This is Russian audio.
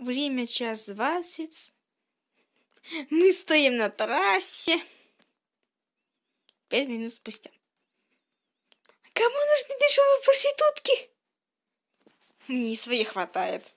Время час двадцать. Мы стоим на трассе. Пять минут спустя. Кому нужны дешевые проститутки? Мне и своей хватает.